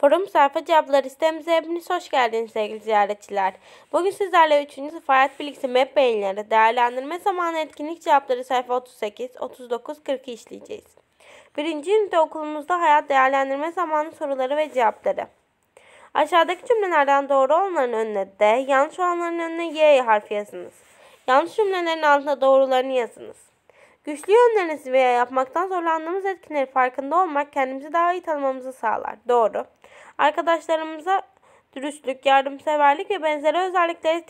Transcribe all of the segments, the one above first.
Forum Sayfa Cevapları sitemize hepiniz hoş geldiniz sevgili ziyaretçiler. Bugün sizlerle 3. sınıf hayat bilgisi MEP beyinleri değerlendirme zamanı etkinlik cevapları sayfa 38, 39, 40'ı işleyeceğiz. 1. ünite okulumuzda hayat değerlendirme zamanı soruları ve cevapları. Aşağıdaki cümlelerden doğru olanların önüne D, yanlış olanların önüne Y harfi yazınız. Yanlış cümlelerin altına doğrularını yazınız. Güçlü yönlerinizi veya yapmaktan zorlandığımız etkileri farkında olmak kendimizi daha iyi tanımamızı sağlar. Doğru. Arkadaşlarımıza dürüstlük, yardımseverlik ve benzeri özelliklere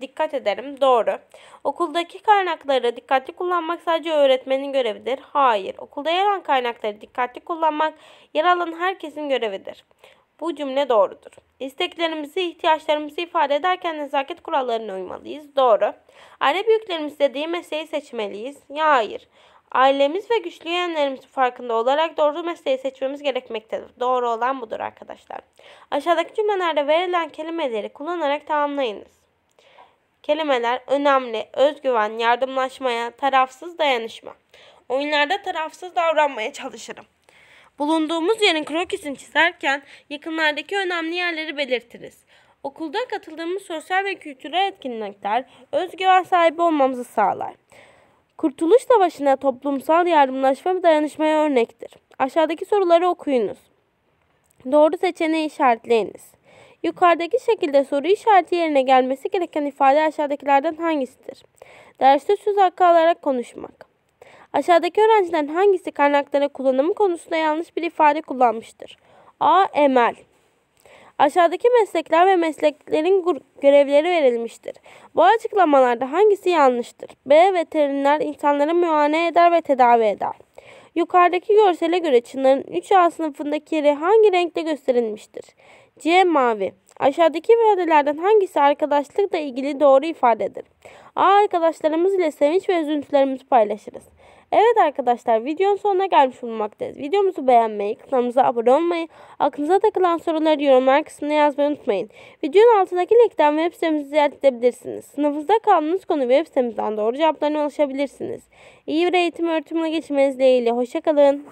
dikkat ederim. Doğru. Okuldaki kaynakları dikkatli kullanmak sadece öğretmenin görevidir. Hayır. Okulda yer alan kaynakları dikkatli kullanmak yer alan herkesin görevidir. Bu cümle doğrudur. İsteklerimizi, ihtiyaçlarımızı ifade ederken nezaket kurallarına uymalıyız. Doğru. Aile büyüklerimiz dediği mesleği seçmeliyiz. Ya hayır. Ailemiz ve güçlü yönlerimizin farkında olarak doğru mesleği seçmemiz gerekmektedir. Doğru olan budur arkadaşlar. Aşağıdaki cümlelerde verilen kelimeleri kullanarak tamamlayınız. Kelimeler önemli, özgüven, yardımlaşmaya, tarafsız dayanışma. Oyunlarda tarafsız davranmaya çalışırım. Bulunduğumuz yerin krokisini çizerken yakınlardaki önemli yerleri belirtiriz. Okulda katıldığımız sosyal ve kültürel etkinlikler özgüven sahibi olmamızı sağlar. Kurtuluş Savaşı'na toplumsal yardımlaşma ve dayanışmaya örnektir. Aşağıdaki soruları okuyunuz. Doğru seçeneği işaretleyiniz. Yukarıdaki şekilde soru işareti yerine gelmesi gereken ifade aşağıdakilerden hangisidir? Derste söz hakkı alarak konuşmak. Aşağıdaki öğrencilerin hangisi kaynaklara kullanımı konusunda yanlış bir ifade kullanmıştır? A. Emel Aşağıdaki meslekler ve mesleklerin görevleri verilmiştir. Bu açıklamalarda hangisi yanlıştır? B. Veteriner insanlara muayene eder ve tedavi eder. Yukarıdaki görsele göre Çınar'ın 3A sınıfındaki yeri hangi renkte gösterilmiştir? C. Mavi. Aşağıdaki ifadelerden hangisi arkadaşlıkla ilgili doğru ifadedir? A. Arkadaşlarımız ile sevinç ve üzüntülerimizi paylaşırız. Evet arkadaşlar videonun sonuna gelmiş bulunmaktayız. Videomuzu beğenmeyi, kanalımıza abone olmayı, aklınıza takılan soruları yorumlar kısmına yazmayı unutmayın. Videonun altındaki linkten web sitemizi ziyaret edebilirsiniz. Sınıfınızda kaldığınız konu web sitemizden doğru cevaplarına ulaşabilirsiniz. İyi bir eğitim öğretimine geçmeniz dileğiyle. Hoşçakalın.